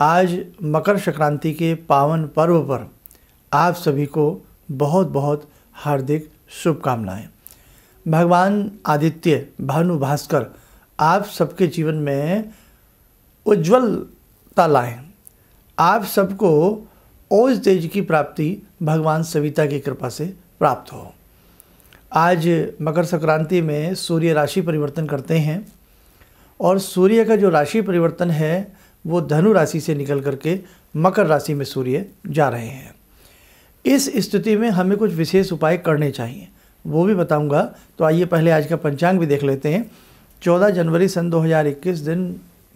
आज मकर संक्रांति के पावन पर्व पर आप सभी को बहुत बहुत हार्दिक शुभकामनाएं भगवान आदित्य भानु भास्कर आप सबके जीवन में उज्ज्वलता लाएं आप सबको ओज तेज की प्राप्ति भगवान सविता की कृपा से प्राप्त हो आज मकर संक्रांति में सूर्य राशि परिवर्तन करते हैं और सूर्य का जो राशि परिवर्तन है वो धनु राशि से निकल करके मकर राशि में सूर्य जा रहे हैं इस स्थिति में हमें कुछ विशेष उपाय करने चाहिए वो भी बताऊंगा तो आइए पहले आज का पंचांग भी देख लेते हैं 14 जनवरी सन 2021 दिन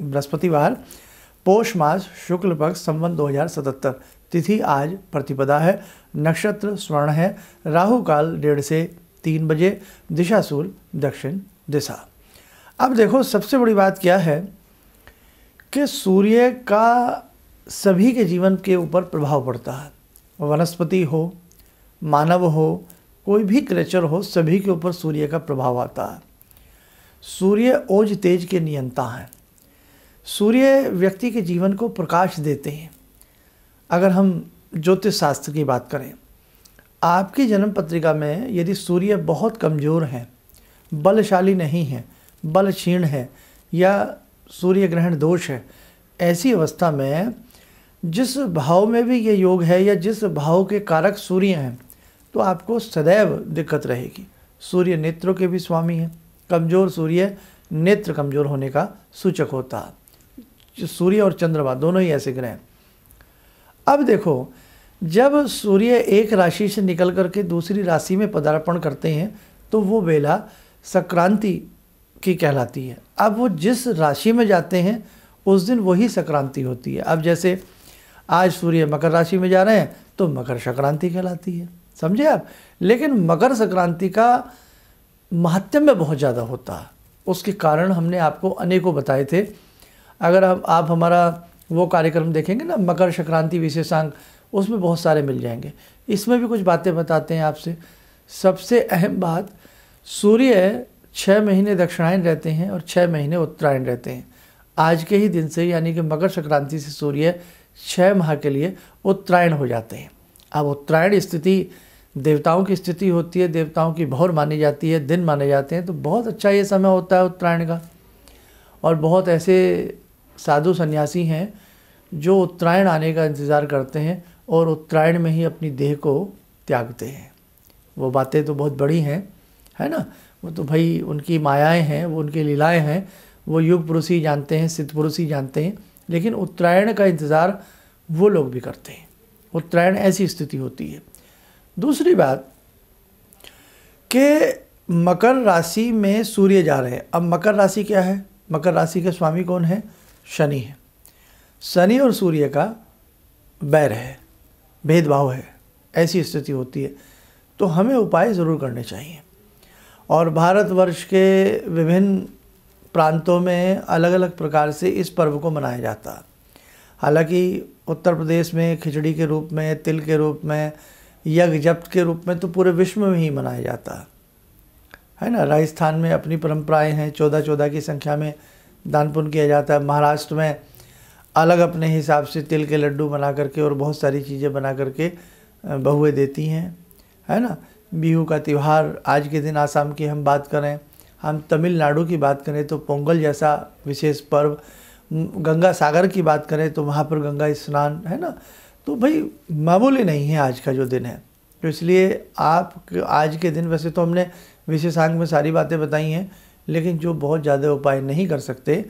बृहस्पतिवार पौष मास शुक्ल पक्ष संबंध दो हज़ार तिथि आज प्रतिपदा है नक्षत्र स्वर्ण है राहु काल डेढ़ से तीन बजे दिशा सूर्य दक्षिण दिशा अब देखो सबसे बड़ी बात क्या है कि सूर्य का सभी के जीवन के ऊपर प्रभाव पड़ता है वनस्पति हो मानव हो कोई भी क्रेचर हो सभी के ऊपर सूर्य का प्रभाव आता है सूर्य ओज तेज के नियंता हैं सूर्य व्यक्ति के जीवन को प्रकाश देते हैं अगर हम ज्योतिष शास्त्र की बात करें आपकी जन्म पत्रिका में यदि सूर्य बहुत कमज़ोर हैं बलशाली नहीं हैं बल क्षीण है या सूर्य ग्रहण दोष है ऐसी अवस्था में जिस भाव में भी ये योग है या जिस भाव के कारक सूर्य हैं तो आपको सदैव दिक्कत रहेगी सूर्य नेत्रों के भी स्वामी हैं कमज़ोर सूर्य नेत्र कमज़ोर होने का सूचक होता है सूर्य और चंद्रमा दोनों ही ऐसे ग्रह अब देखो जब सूर्य एक राशि से निकल करके दूसरी राशि में पदार्पण करते हैं तो वो बेला संक्रांति की कहलाती है अब वो जिस राशि में जाते हैं उस दिन वही संक्रांति होती है अब जैसे आज सूर्य मकर राशि में जा रहे हैं तो मकर संक्रांति कहलाती है समझे आप लेकिन मकर संक्रांति का महात्म्य बहुत ज़्यादा होता है उसके कारण हमने आपको अनेकों बताए थे अगर आप, आप हमारा वो कार्यक्रम देखेंगे ना मकर संक्रांति विशेषांक उसमें बहुत सारे मिल जाएंगे इसमें भी कुछ बातें बताते हैं आपसे सबसे अहम बात सूर्य छः महीने दक्षिणायन रहते हैं और छः महीने उत्तरायण रहते हैं आज के ही दिन से यानी कि मकर संक्रांति से सूर्य छः माह के लिए उत्तरायण हो जाते हैं अब उत्तरायण स्थिति देवताओं की स्थिति होती है देवताओं की भौर मानी जाती है दिन माने जाते हैं तो बहुत अच्छा ये समय होता है उत्तरायण का और बहुत ऐसे साधु सन्यासी हैं जो उत्तरायण आने का इंतज़ार करते हैं और उत्तरायण में ही अपनी देह को त्यागते हैं वो बातें तो बहुत बड़ी हैं है ना वो तो भाई उनकी मायाएं हैं वो उनकी लीलाएं हैं वो युग पुरुष ही जानते हैं सिद्ध पुरुष ही जानते हैं लेकिन उत्तरायण का इंतज़ार वो लोग भी करते हैं उत्तरायण ऐसी स्थिति होती है दूसरी बात कि मकर राशि में सूर्य जा रहे हैं अब मकर राशि क्या है मकर राशि के स्वामी कौन है शनि है शनि और सूर्य का बैर है भेदभाव है ऐसी स्थिति होती है तो हमें उपाय ज़रूर करने चाहिए और भारतवर्ष के विभिन्न प्रांतों में अलग अलग प्रकार से इस पर्व को मनाया जाता है हालांकि उत्तर प्रदेश में खिचड़ी के रूप में तिल के रूप में यज्ञ जप्त के रूप में तो पूरे विश्व में ही मनाया जाता है ना राजस्थान में अपनी परंपराएं हैं चौदह चौदह की संख्या में दान पुण्य किया जाता है महाराष्ट्र में अलग अपने हिसाब से तिल के लड्डू बना करके और बहुत सारी चीज़ें बना करके बहुएँ देती हैं है ना बिहू का त्यौहार आज के दिन आसाम की हम बात करें हम तमिलनाडु की बात करें तो पोंगल जैसा विशेष पर्व गंगा सागर की बात करें तो वहाँ पर गंगा स्नान है ना तो भाई मामूली नहीं है आज का जो दिन है तो इसलिए आप आज के दिन वैसे तो हमने विशेषांग में सारी बातें बताई हैं लेकिन जो बहुत ज़्यादा उपाय नहीं कर सकते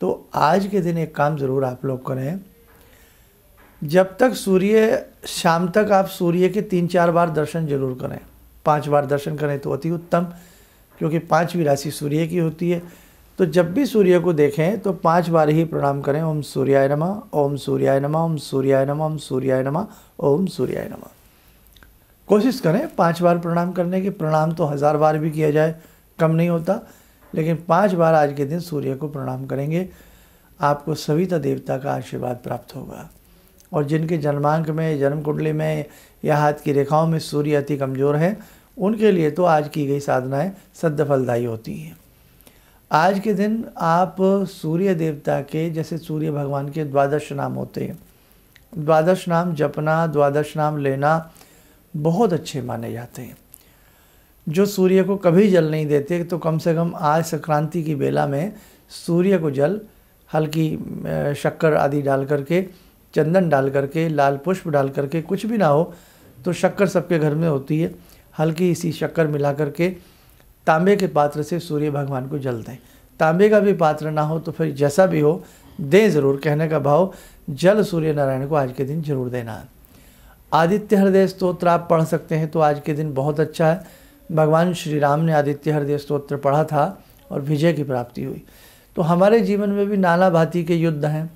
तो आज के दिन एक काम ज़रूर आप लोग करें जब तक सूर्य शाम तक आप सूर्य के तीन चार बार दर्शन जरूर करें पांच बार दर्शन करें तो अति उत्तम क्योंकि पांचवी राशि सूर्य की होती है तो जब भी सूर्य को देखें तो पांच बार ही प्रणाम करें ओम सूर्याय नमा ओम सूर्याय नमा ओम सूर्याय नमा ओम सूर्याय नमा ओम सूर्याय नमा कोशिश करें पांच बार प्रणाम करने की प्रणाम तो हज़ार बार भी किया जाए कम नहीं होता लेकिन पांच बार आज के दिन सूर्य को प्रणाम करेंगे आपको सविता देवता का आशीर्वाद प्राप्त होगा और जिनके जन्मांक में जन्म कुंडली में या हाथ की रेखाओं में सूर्य अति कमज़ोर है उनके लिए तो आज की गई साधनाएं सद्य फलदायी होती हैं आज के दिन आप सूर्य देवता के जैसे सूर्य भगवान के द्वादश नाम होते हैं द्वादश नाम जपना द्वादश नाम लेना बहुत अच्छे माने जाते हैं जो सूर्य को कभी जल नहीं देते तो कम से कम आज संक्रांति की बेला में सूर्य को जल हल्की शक्कर आदि डाल करके चंदन डाल करके लाल पुष्प डाल करके कुछ भी ना हो तो शक्कर सबके घर में होती है हल्की सी शक्कर मिला करके तांबे के पात्र से सूर्य भगवान को जल दें तांबे का भी पात्र ना हो तो फिर जैसा भी हो दें ज़रूर कहने का भाव जल सूर्य नारायण को आज के दिन जरूर देना आदित्य हृदय स्त्रोत्र आप पढ़ सकते हैं तो आज के दिन बहुत अच्छा है भगवान श्री राम ने आदित्य हृदय स्त्रोत्र पढ़ा था और विजय की प्राप्ति हुई तो हमारे जीवन में भी नाना भाती के युद्ध हैं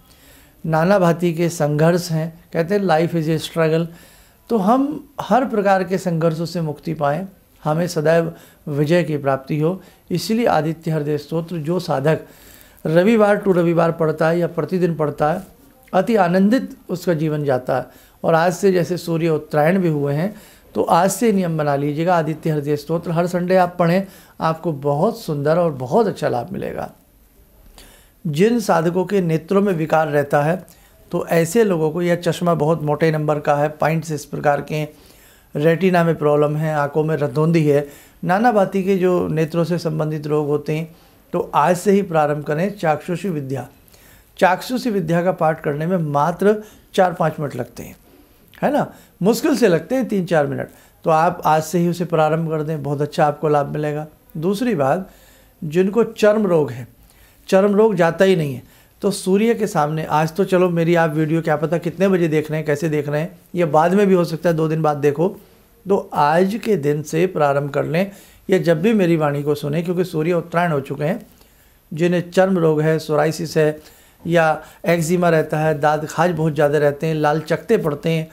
नाना भाती के संघर्ष हैं कहते हैं लाइफ इज़ ए स्ट्रगल तो हम हर प्रकार के संघर्षों से मुक्ति पाएँ हमें सदैव विजय की प्राप्ति हो इसलिए आदित्य हृदय स्त्रोत्र जो साधक रविवार टू रविवार पढ़ता है या प्रतिदिन पढ़ता है अति आनंदित उसका जीवन जाता है और आज से जैसे सूर्य उत्तरायण भी हुए हैं तो आज से नियम बना लीजिएगा आदित्य हृदय स्त्रोत्र हर संडे आप पढ़ें आपको बहुत सुंदर और बहुत अच्छा लाभ मिलेगा जिन साधकों के नेत्रों में विकार रहता है तो ऐसे लोगों को यह चश्मा बहुत मोटे नंबर का है पॉइंट्स इस प्रकार के हैं रेटिना में प्रॉब्लम है आंखों में रतौंधी है नाना भाती के जो नेत्रों से संबंधित रोग होते हैं तो आज से ही प्रारंभ करें चाक्षुषी विद्या चाक्षुषी विद्या का पाठ करने में मात्र चार पाँच मिनट लगते हैं है ना मुश्किल से लगते हैं तीन चार मिनट तो आप आज से ही उसे प्रारंभ कर दें बहुत अच्छा आपको लाभ मिलेगा दूसरी बात जिनको चर्म रोग है चर्म रोग जाता ही नहीं है तो सूर्य के सामने आज तो चलो मेरी आप वीडियो क्या पता कितने बजे देख रहे हैं कैसे देख रहे हैं या बाद में भी हो सकता है दो दिन बाद देखो तो आज के दिन से प्रारंभ कर लें या जब भी मेरी वाणी को सुने क्योंकि सूर्य उत्तरायण हो चुके हैं जिन्हें चर्म रोग है सोराइसिस है या एक्जिमा रहता है दाद खाज बहुत ज़्यादा रहते हैं लाल चकते पड़ते हैं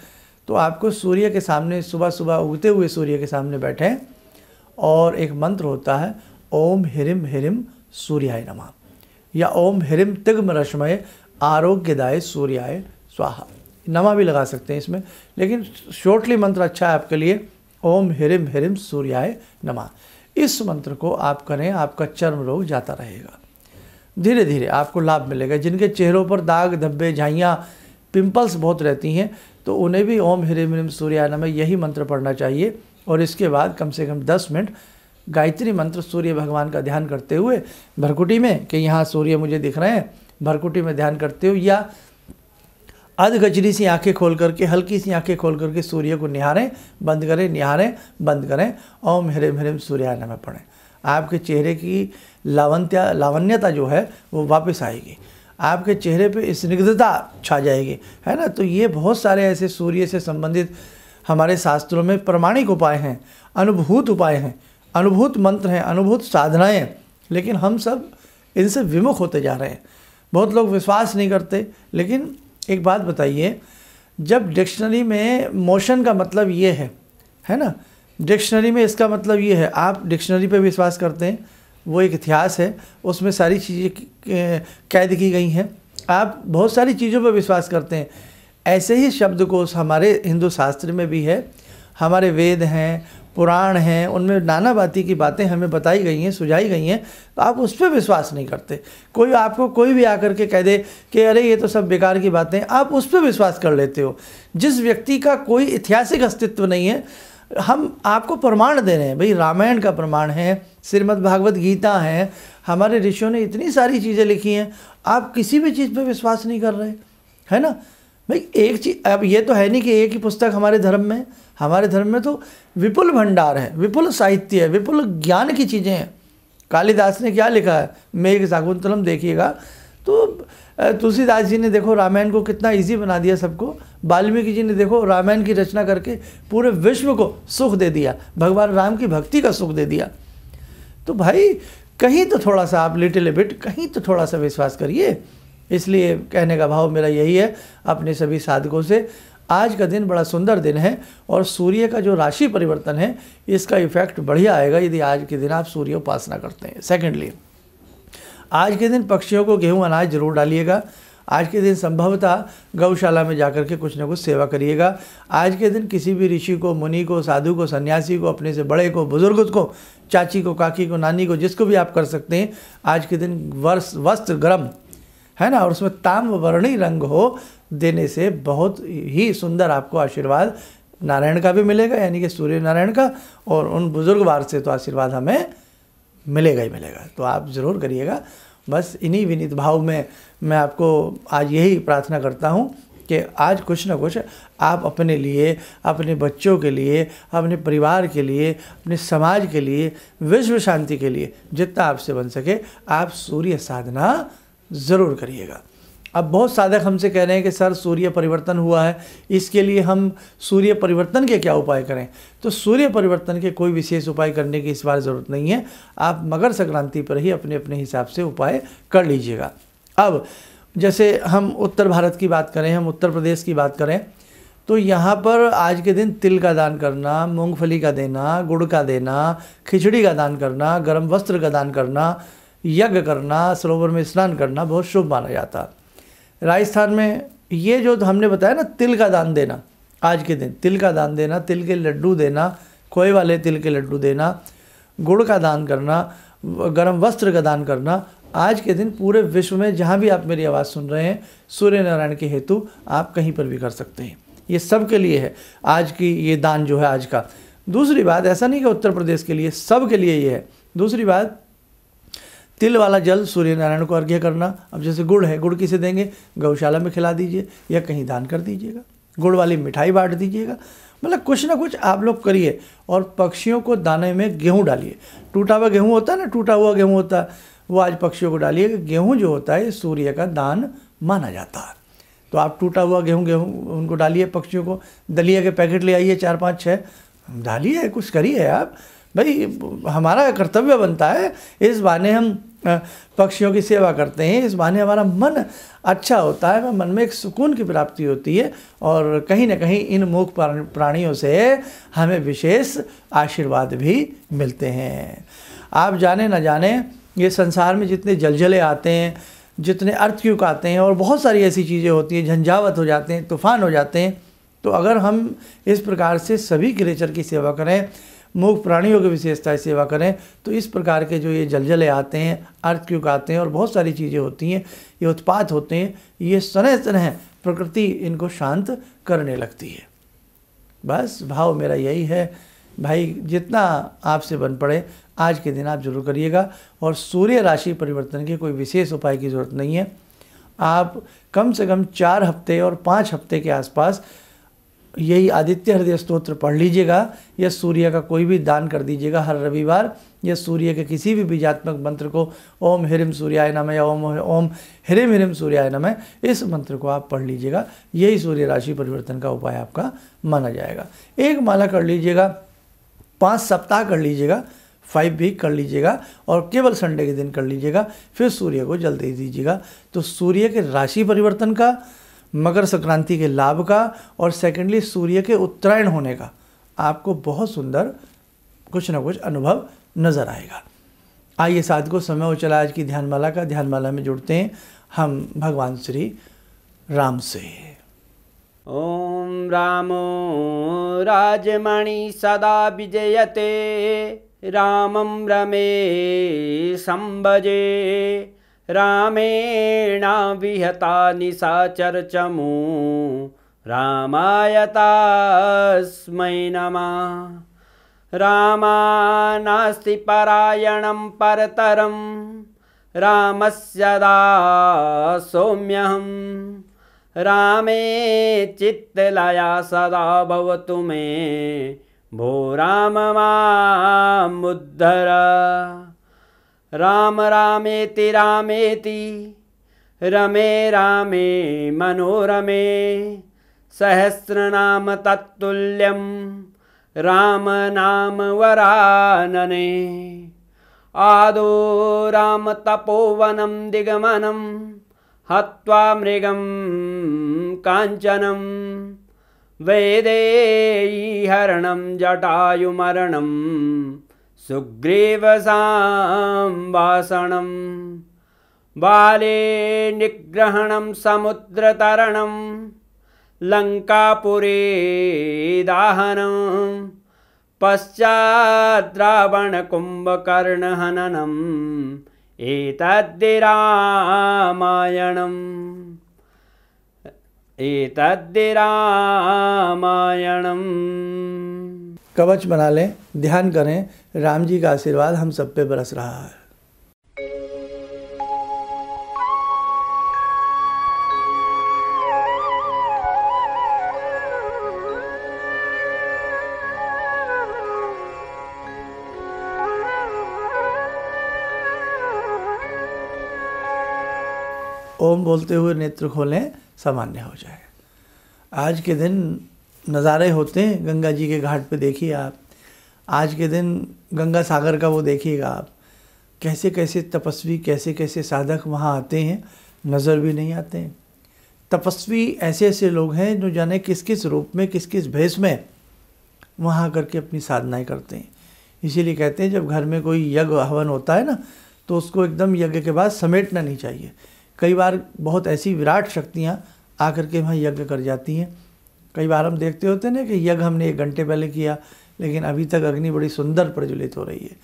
तो आपको सूर्य के सामने सुबह सुबह उगते हुए सूर्य के सामने बैठें और एक मंत्र होता है ओम हिरिम हिरिम सूर्याय नमा या ओम हिरिम तिग्म रश्मय आरोग्यदाय सूर्याय स्वाहा नमा भी लगा सकते हैं इसमें लेकिन शॉर्टली मंत्र अच्छा है आपके लिए ओम हिरिम हिरिम सूर्याय नमा इस मंत्र को आप करें आपका चर्म रोग जाता रहेगा धीरे धीरे आपको लाभ मिलेगा जिनके चेहरों पर दाग धब्बे झाइयाँ पिंपल्स बहुत रहती हैं तो उन्हें भी ओम हिरिम हिरिम सूर्याय नम यही मंत्र पढ़ना चाहिए और इसके बाद कम से कम दस मिनट गायत्री मंत्र सूर्य भगवान का ध्यान करते हुए भरकुटी में कि यहाँ सूर्य मुझे दिख रहे हैं भरकुटी में ध्यान करते हुए या अध गजरी सी आंखें खोल करके हल्की सी आंखें खोल करके सूर्य को निहारें बंद करें निहारें बंद करें ओम हृम हृम सूर्याना में पढ़ें आपके चेहरे की लावंत्या लावण्यता जो है वो वापस आएगी आपके चेहरे पे स्निग्धता छा जाएगी है ना तो ये बहुत सारे ऐसे सूर्य से संबंधित हमारे शास्त्रों में प्रमाणिक उपाय हैं अनुभूत उपाय हैं अनुभूत मंत्र हैं अनुभूत साधनाएं लेकिन हम सब इनसे विमुख होते जा रहे हैं बहुत लोग विश्वास नहीं करते लेकिन एक बात बताइए जब डिक्शनरी में मोशन का मतलब ये है है ना डिक्शनरी में इसका मतलब ये है आप डिक्शनरी पे विश्वास करते हैं वो एक इतिहास है उसमें सारी चीज़ें कैद की गई हैं आप बहुत सारी चीज़ों पर विश्वास करते हैं ऐसे ही को हमारे हिंदू शास्त्र में भी है हमारे वेद हैं पुराण हैं उनमें नाना बाती की बातें हमें बताई गई हैं सुझाई गई हैं तो आप उस पर विश्वास नहीं करते कोई आपको कोई भी आकर के कह दे कि अरे ये तो सब बेकार की बातें आप उस पर विश्वास कर लेते हो जिस व्यक्ति का कोई ऐतिहासिक अस्तित्व नहीं है हम आपको प्रमाण दे रहे हैं भाई रामायण का प्रमाण है श्रीमद् भागवत गीता है हमारे ऋषियों ने इतनी सारी चीज़ें लिखी हैं आप किसी भी चीज़ पर विश्वास नहीं कर रहे है ना भाई एक चीज अब ये तो है नहीं कि एक ही पुस्तक हमारे धर्म में हमारे धर्म में तो विपुल भंडार है विपुल साहित्य है विपुल ज्ञान की चीज़ें हैं कालिदास ने क्या लिखा है मैं एक शाकुंतलम देखिएगा तो तुलसीदास जी ने देखो रामायण को कितना इजी बना दिया सबको वाल्मीकि जी ने देखो रामायण की रचना करके पूरे विश्व को सुख दे दिया भगवान राम की भक्ति का सुख दे दिया तो भाई कहीं तो थोड़ा सा आप लिटिल बिट कहीं तो थोड़ा सा विश्वास करिए इसलिए कहने का भाव मेरा यही है अपने सभी साधकों से आज का दिन बड़ा सुंदर दिन है और सूर्य का जो राशि परिवर्तन है इसका इफेक्ट बढ़िया आएगा यदि आज के दिन आप सूर्य उपासना करते हैं सेकेंडली आज के दिन पक्षियों को गेहूं अनाज जरूर डालिएगा आज के दिन संभवतः गौशाला में जाकर के कुछ ना कुछ सेवा करिएगा आज के दिन किसी भी ऋषि को मुनि को साधु को सन्यासी को अपने से बड़े को बुजुर्ग को चाची को काकी को नानी को जिसको भी आप कर सकते हैं आज के दिन वर्ष वस्त्र गर्म है ना और उसमें ताम्र वर्णी रंग हो देने से बहुत ही सुंदर आपको आशीर्वाद नारायण का भी मिलेगा यानी कि सूर्य नारायण का और उन बुजुर्ग वार से तो आशीर्वाद हमें मिलेगा ही मिलेगा तो आप ज़रूर करिएगा बस इन्हीं विनीत भाव में मैं आपको आज यही प्रार्थना करता हूँ कि आज कुछ ना कुछ आप अपने लिए अपने बच्चों के लिए अपने परिवार के लिए अपने समाज के लिए विश्व शांति के लिए जितना आपसे बन सके आप सूर्य साधना ज़रूर करिएगा अब बहुत साधक हमसे कह रहे हैं कि सर सूर्य परिवर्तन हुआ है इसके लिए हम सूर्य परिवर्तन के क्या उपाय करें तो सूर्य परिवर्तन के कोई विशेष उपाय करने की इस बार ज़रूरत नहीं है आप मकर संक्रांति पर ही अपने अपने हिसाब से उपाय कर लीजिएगा अब जैसे हम उत्तर भारत की बात करें हम उत्तर प्रदेश की बात करें तो यहाँ पर आज के दिन तिल का दान करना मूँगफली का देना गुड़ का देना खिचड़ी का दान करना गर्म वस्त्र का दान करना यज्ञ करना सरोवर में स्नान करना बहुत शुभ माना जाता राजस्थान में ये जो हमने बताया ना तिल का दान देना आज के दिन तिल का दान देना तिल के लड्डू देना खोए वाले तिल के लड्डू देना गुड़ का दान करना गर्म वस्त्र का दान करना आज के दिन पूरे विश्व में जहाँ भी आप मेरी आवाज़ सुन रहे हैं सूर्य नारायण के हेतु आप कहीं पर भी कर सकते हैं ये सब के लिए है आज की ये दान जो है आज का दूसरी बात ऐसा नहीं कि उत्तर प्रदेश के लिए सब के लिए ये है दूसरी बात तिल वाला जल सूर्य नारायण को अर्घ्य करना अब जैसे गुड़ है गुड़ किसे देंगे गौशाला में खिला दीजिए या कहीं दान कर दीजिएगा गुड़ वाली मिठाई बांट दीजिएगा मतलब कुछ ना कुछ आप लोग करिए और पक्षियों को दाने में गेहूँ डालिए टूटा हुआ गेहूँ होता है ना टूटा हुआ गेहूँ होता है वो आज पक्षियों को डालिए गेहूँ जो होता है सूर्य का दान माना जाता है तो आप टूटा हुआ गेहूँ गेहूँ उनको डालिए पक्षियों को दलिया के पैकेट ले आइए चार पाँच छः डालिए कुछ करिए आप भाई हमारा कर्तव्य बनता है इस बहाने हम पक्षियों की सेवा करते हैं इस बहाने हमारा मन अच्छा होता है मन में एक सुकून की प्राप्ति होती है और कहीं ना कहीं इन मूक प्राणियों से हमें विशेष आशीर्वाद भी मिलते हैं आप जाने ना जाने ये संसार में जितने जलजले आते हैं जितने अर्थक्यूक आते हैं और बहुत सारी ऐसी चीज़ें होती हैं झंझावत हो जाते हैं तूफान हो जाते हैं तो अगर हम इस प्रकार से सभी क्रेचर की सेवा करें मूक प्राणियों की विशेषता सेवा करें तो इस प्रकार के जो ये जलजले आते हैं क्यों आते हैं और बहुत सारी चीज़ें होती हैं ये उत्पात होते हैं ये सनह सनह प्रकृति इनको शांत करने लगती है बस भाव मेरा यही है भाई जितना आपसे बन पड़े आज के दिन आप जरूर करिएगा और सूर्य राशि परिवर्तन के कोई विशेष उपाय की ज़रूरत नहीं है आप कम से कम चार हफ्ते और पाँच हफ्ते के आसपास यही आदित्य हृदय स्त्रोत्र पढ़ लीजिएगा या सूर्य का कोई भी दान कर दीजिएगा हर रविवार या सूर्य के किसी भी बीजात्मक मंत्र को ओम हिरिम सूर्याय नमः या ओम ओम हिरिम हिरिम सूर्याय नमः इस मंत्र को आप पढ़ लीजिएगा यही सूर्य राशि परिवर्तन का उपाय आपका माना जाएगा एक माला कर लीजिएगा पाँच सप्ताह कर लीजिएगा फाइव वीक कर लीजिएगा और केवल संडे के दिन कर लीजिएगा फिर सूर्य को जल दे दीजिएगा तो सूर्य के राशि परिवर्तन का मकर संक्रांति के लाभ का और सेकेंडली सूर्य के उत्तरायण होने का आपको बहुत सुंदर कुछ ना कुछ अनुभव नज़र आएगा आइए साथ को समय और चला आज की ध्यानमाला का ध्यानमाला में जुड़ते हैं हम भगवान श्री राम से ओम रामो राजमणि सदा विजयते रामम रमे संभजे रामेणा विहता निशाचर्चमू रामायतास्मै नमः रामा नास्ति परायणं परतरं रामस्यदा सोम्यहं रामे चित्तलया सदा भवतु मे भो राम मामुद्धर राम रामेति रामेति रमे रामे मनोरमे सहस्रनाम तत्तुल्यं रामनाम वरानने आदो राम तपोवनं दिगमनं हत्वा मृगं काञ्चनं वेदेहरणं जटायुमरणं सुग्रीवसाम्बासणं बाले निग्रहणं समुद्रतरणं लङ्कापुरे दाहनं पश्चात् एतद्धि रामायणम् एतद्धि रामायणम् कवच बना लें ध्यान करें राम जी का आशीर्वाद हम सब पे बरस रहा है ओम बोलते हुए नेत्र खोलें सामान्य हो जाए आज के दिन नज़ारे होते हैं गंगा जी के घाट पे देखिए आप आज के दिन गंगा सागर का वो देखिएगा आप कैसे कैसे तपस्वी कैसे कैसे साधक वहाँ आते हैं नज़र भी नहीं आते हैं तपस्वी ऐसे ऐसे लोग हैं जो जाने किस किस रूप में किस किस भेष में वहाँ करके अपनी साधनाएं करते हैं इसीलिए कहते हैं जब घर में कोई यज्ञ हवन होता है ना तो उसको एकदम यज्ञ के बाद समेटना नहीं चाहिए कई बार बहुत ऐसी विराट शक्तियाँ आकर के वहाँ यज्ञ कर जाती हैं कई बार हम देखते होते हैं ना कि यज्ञ हमने एक घंटे पहले किया लेकिन अभी तक अग्नि बड़ी सुंदर प्रज्वलित हो रही है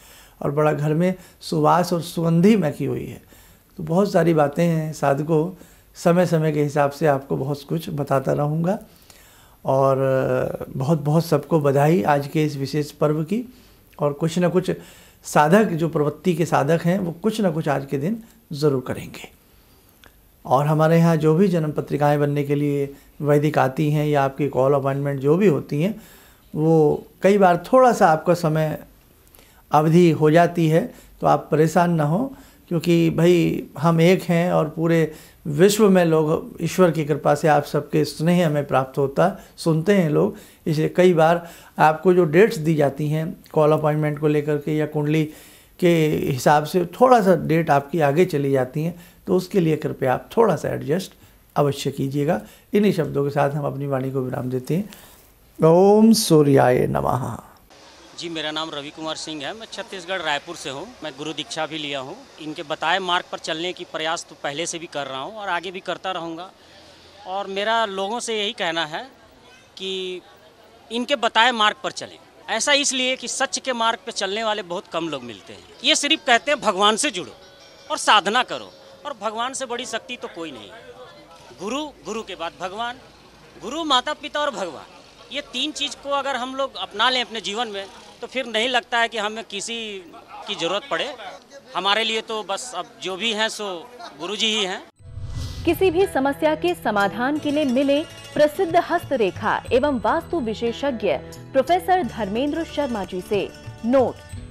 और बड़ा घर में सुवास और सुगंधि महकी हुई है तो बहुत सारी बातें हैं साधकों समय समय के हिसाब से आपको बहुत कुछ बताता रहूँगा और बहुत बहुत सबको बधाई आज के इस विशेष पर्व की और कुछ ना कुछ साधक जो प्रवृत्ति के साधक हैं वो कुछ ना कुछ आज के दिन ज़रूर करेंगे और हमारे यहाँ जो भी जन्म पत्रिकाएँ बनने के लिए वैदिक आती हैं या आपकी कॉल अपॉइंटमेंट जो भी होती हैं वो कई बार थोड़ा सा आपका समय अवधि हो जाती है तो आप परेशान ना हो क्योंकि भाई हम एक हैं और पूरे विश्व में लोग ईश्वर की कृपा से आप सबके स्नेह हमें प्राप्त होता सुनते हैं लोग इसलिए कई बार आपको जो डेट्स दी जाती हैं कॉल अपॉइंटमेंट को लेकर के या कुंडली के हिसाब से थोड़ा सा डेट आपकी आगे चली जाती हैं तो उसके लिए कृपया आप थोड़ा सा एडजस्ट अवश्य कीजिएगा इन्हीं शब्दों के साथ हम अपनी वाणी को विराम देते हैं ओम सूर्याय नमः जी मेरा नाम रवि कुमार सिंह है मैं छत्तीसगढ़ रायपुर से हूँ मैं गुरु दीक्षा भी लिया हूँ इनके बताए मार्ग पर चलने की प्रयास तो पहले से भी कर रहा हूँ और आगे भी करता रहूँगा और मेरा लोगों से यही कहना है कि इनके बताए मार्ग पर चलें ऐसा इसलिए कि सच के मार्ग पर चलने वाले बहुत कम लोग मिलते हैं ये सिर्फ कहते हैं भगवान से जुड़ो और साधना करो और भगवान से बड़ी शक्ति तो कोई नहीं गुरु गुरु के बाद भगवान गुरु माता पिता और भगवान ये तीन चीज़ को अगर हम लोग अपना लें अपने जीवन में तो फिर नहीं लगता है कि हमें किसी की ज़रूरत पड़े हमारे लिए तो बस अब जो भी हैं सो गुरु जी ही हैं किसी भी समस्या के समाधान के लिए मिले प्रसिद्ध हस्तरेखा एवं वास्तु विशेषज्ञ प्रोफेसर धर्मेंद्र शर्मा जी से नोट